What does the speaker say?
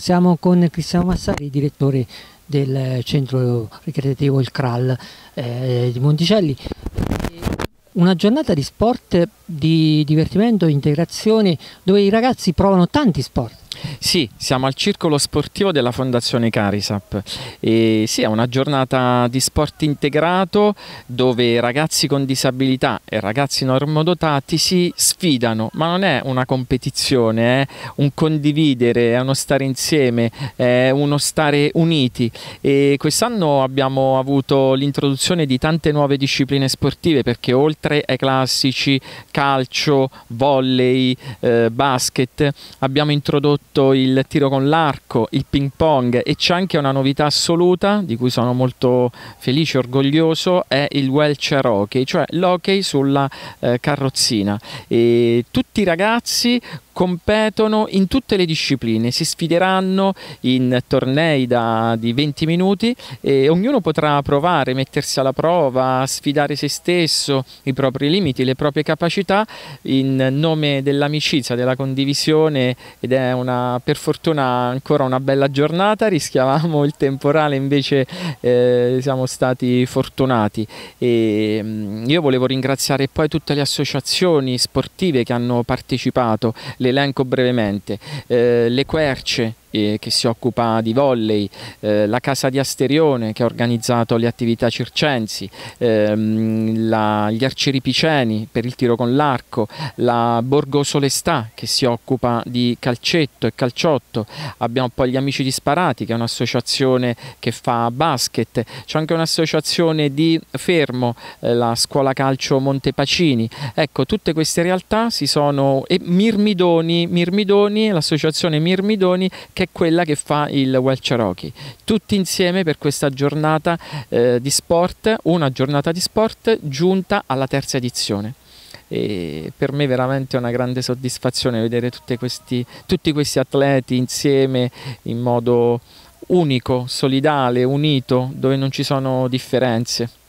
Siamo con Cristiano Massari, direttore del centro ricreativo Il Kral eh, di Monticelli. Una giornata di sport, di divertimento, integrazione, dove i ragazzi provano tanti sport. Sì, siamo al circolo sportivo della Fondazione Carisap. E sì, è una giornata di sport integrato dove ragazzi con disabilità e ragazzi normodotati si sfidano, ma non è una competizione, è un condividere, è uno stare insieme, è uno stare uniti. E quest'anno abbiamo avuto l'introduzione di tante nuove discipline sportive perché oltre ai classici calcio, volley, eh, basket, abbiamo introdotto tutto il tiro con l'arco, il ping pong e c'è anche una novità assoluta di cui sono molto felice e orgoglioso è il welcher hockey, cioè l'hockey sulla eh, carrozzina e tutti i ragazzi competono in tutte le discipline, si sfideranno in tornei da, di 20 minuti e ognuno potrà provare, mettersi alla prova, sfidare se stesso, i propri limiti, le proprie capacità in nome dell'amicizia, della condivisione ed è una, per fortuna ancora una bella giornata, rischiavamo il temporale invece eh, siamo stati fortunati e mm, io volevo ringraziare poi tutte le associazioni sportive che hanno partecipato, le elenco brevemente, eh, le querce, eh, che si occupa di volley, eh, la Casa di Asterione che ha organizzato le attività circensi, ehm, la, gli arcieri piceni per il tiro con l'arco, la Borgo Solestà che si occupa di calcetto e calciotto, abbiamo poi gli Amici Disparati che è un'associazione che fa basket, c'è anche un'associazione di Fermo, eh, la scuola calcio Montepacini, ecco tutte queste realtà si sono e Mirmidoni, Mirmidoni l'associazione Mirmidoni che è quella che fa il Welsh Cherokee. Tutti insieme per questa giornata eh, di sport, una giornata di sport giunta alla terza edizione. E per me è veramente una grande soddisfazione vedere questi, tutti questi atleti insieme in modo unico, solidale, unito, dove non ci sono differenze.